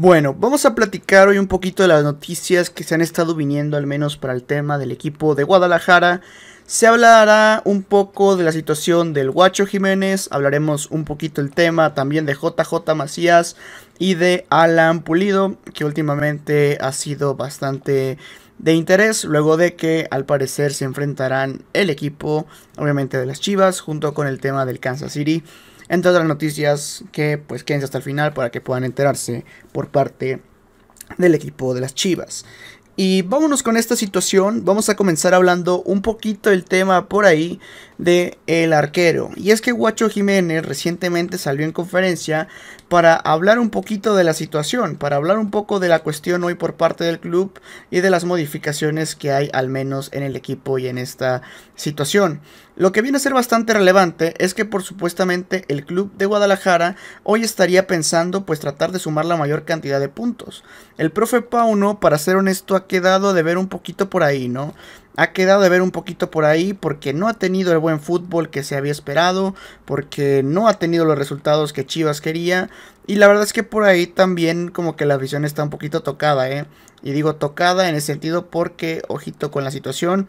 Bueno, vamos a platicar hoy un poquito de las noticias que se han estado viniendo, al menos para el tema del equipo de Guadalajara. Se hablará un poco de la situación del Guacho Jiménez, hablaremos un poquito el tema también de JJ Macías y de Alan Pulido, que últimamente ha sido bastante de interés, luego de que al parecer se enfrentarán el equipo, obviamente de las Chivas, junto con el tema del Kansas City entre las noticias que pues quédense hasta el final para que puedan enterarse por parte del equipo de las Chivas. Y vámonos con esta situación, vamos a comenzar hablando un poquito el tema por ahí de el arquero. Y es que Guacho Jiménez recientemente salió en conferencia para hablar un poquito de la situación, para hablar un poco de la cuestión hoy por parte del club y de las modificaciones que hay al menos en el equipo y en esta situación. Lo que viene a ser bastante relevante es que por supuestamente el club de Guadalajara hoy estaría pensando pues tratar de sumar la mayor cantidad de puntos. El profe Pauno, para ser honesto, quedado de ver un poquito por ahí, ¿no? ha quedado de ver un poquito por ahí porque no ha tenido el buen fútbol que se había esperado, porque no ha tenido los resultados que Chivas quería. Y la verdad es que por ahí también como que la visión está un poquito tocada, ¿eh? Y digo tocada en el sentido porque, ojito con la situación,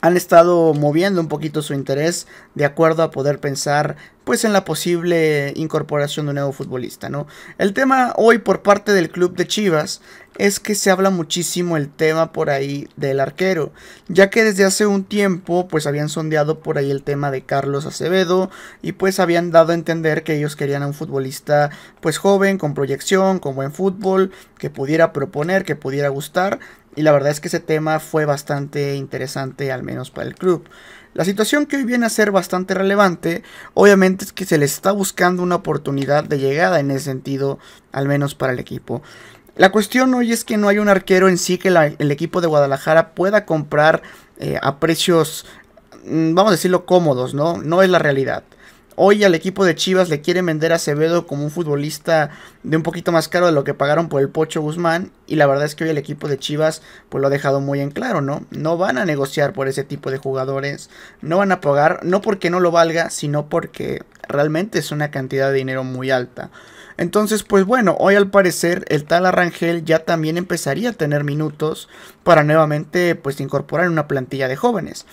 han estado moviendo un poquito su interés de acuerdo a poder pensar pues en la posible incorporación de un nuevo futbolista, ¿no? El tema hoy por parte del club de Chivas es que se habla muchísimo el tema por ahí del arquero, ya que desde hace un tiempo pues habían sondeado por ahí el tema de Carlos Acevedo y pues habían dado a entender que ellos querían a un futbolista pues joven, con proyección, con buen fútbol, que pudiera proponer, que pudiera gustar y la verdad es que ese tema fue bastante interesante, al menos para el club. La situación que hoy viene a ser bastante relevante, obviamente es que se le está buscando una oportunidad de llegada en ese sentido, al menos para el equipo. La cuestión hoy es que no hay un arquero en sí que el equipo de Guadalajara pueda comprar eh, a precios, mm, vamos a decirlo, cómodos, ¿no? No es la realidad. Hoy al equipo de Chivas le quieren vender a Acevedo como un futbolista de un poquito más caro de lo que pagaron por el Pocho Guzmán. Y la verdad es que hoy el equipo de Chivas pues lo ha dejado muy en claro, ¿no? No van a negociar por ese tipo de jugadores. No van a pagar, no porque no lo valga, sino porque realmente es una cantidad de dinero muy alta. Entonces, pues bueno, hoy al parecer el tal Arrangel ya también empezaría a tener minutos para nuevamente pues incorporar una plantilla de jóvenes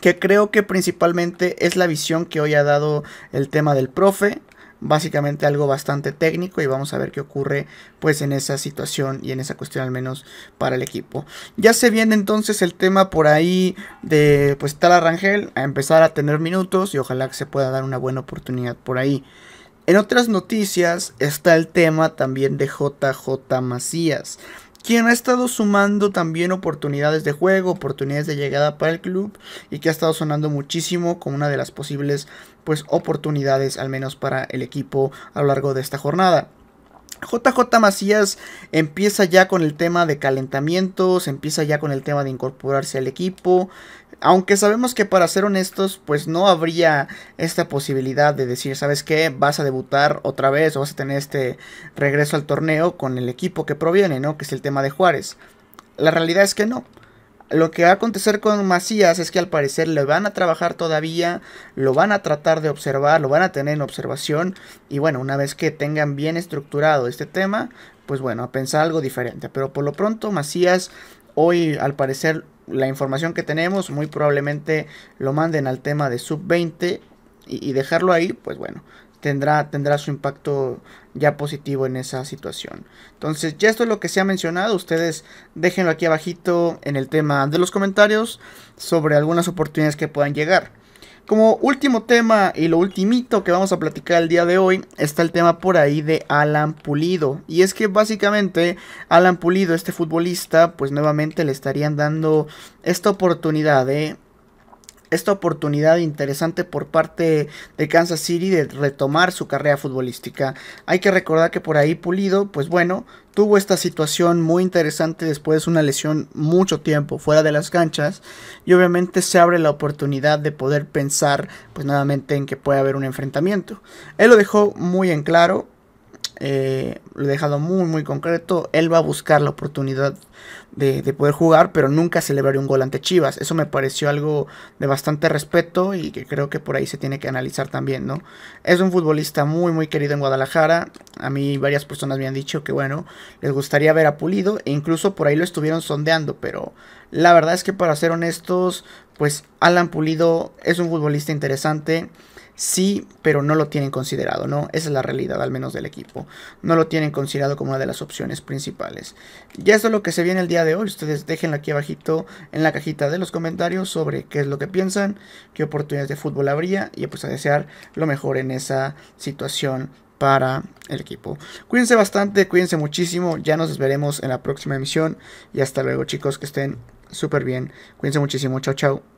que creo que principalmente es la visión que hoy ha dado el tema del profe, básicamente algo bastante técnico y vamos a ver qué ocurre pues en esa situación y en esa cuestión al menos para el equipo. Ya se viene entonces el tema por ahí de pues tal Rangel a empezar a tener minutos y ojalá que se pueda dar una buena oportunidad por ahí. En otras noticias está el tema también de JJ Macías quien ha estado sumando también oportunidades de juego, oportunidades de llegada para el club y que ha estado sonando muchísimo como una de las posibles pues oportunidades al menos para el equipo a lo largo de esta jornada. JJ Macías empieza ya con el tema de calentamientos, empieza ya con el tema de incorporarse al equipo, aunque sabemos que para ser honestos, pues no habría esta posibilidad de decir, ¿sabes qué? Vas a debutar otra vez o vas a tener este regreso al torneo con el equipo que proviene, ¿no? Que es el tema de Juárez. La realidad es que no. Lo que va a acontecer con Macías es que al parecer le van a trabajar todavía, lo van a tratar de observar, lo van a tener en observación y bueno, una vez que tengan bien estructurado este tema, pues bueno, a pensar algo diferente. Pero por lo pronto Macías hoy al parecer la información que tenemos, muy probablemente lo manden al tema de sub-20 y, y, dejarlo ahí, pues bueno, tendrá, tendrá su impacto ya positivo en esa situación. Entonces, ya esto es lo que se ha mencionado, ustedes déjenlo aquí abajito en el tema de los comentarios sobre algunas oportunidades que puedan llegar. Como último tema y lo ultimito que vamos a platicar el día de hoy está el tema por ahí de Alan Pulido. Y es que básicamente Alan Pulido, este futbolista, pues nuevamente le estarían dando esta oportunidad de... ¿eh? esta oportunidad interesante por parte de Kansas City de retomar su carrera futbolística. Hay que recordar que por ahí Pulido, pues bueno, tuvo esta situación muy interesante después de una lesión mucho tiempo fuera de las canchas y obviamente se abre la oportunidad de poder pensar pues nuevamente en que puede haber un enfrentamiento. Él lo dejó muy en claro, eh, lo he dejado muy, muy concreto. Él va a buscar la oportunidad de, poder jugar, pero nunca celebraría un gol ante Chivas. Eso me pareció algo de bastante respeto y que creo que por ahí se tiene que analizar también, ¿no? Es un futbolista muy, muy querido en Guadalajara. A mí varias personas me han dicho que, bueno, les gustaría ver a Pulido e incluso por ahí lo estuvieron sondeando, pero la verdad es que para ser honestos, pues Alan Pulido es un futbolista interesante sí, pero no lo tienen considerado, ¿no? Esa es la realidad, al menos del equipo. No lo tienen considerado como una de las opciones principales. Ya eso es lo que se viene el día de hoy. Ustedes déjenlo aquí abajito en la cajita de los comentarios sobre qué es lo que piensan, qué oportunidades de fútbol habría y pues a desear lo mejor en esa situación para el equipo. Cuídense bastante, cuídense muchísimo. Ya nos veremos en la próxima emisión. Y hasta luego, chicos, que estén súper bien. Cuídense muchísimo. Chao, chao.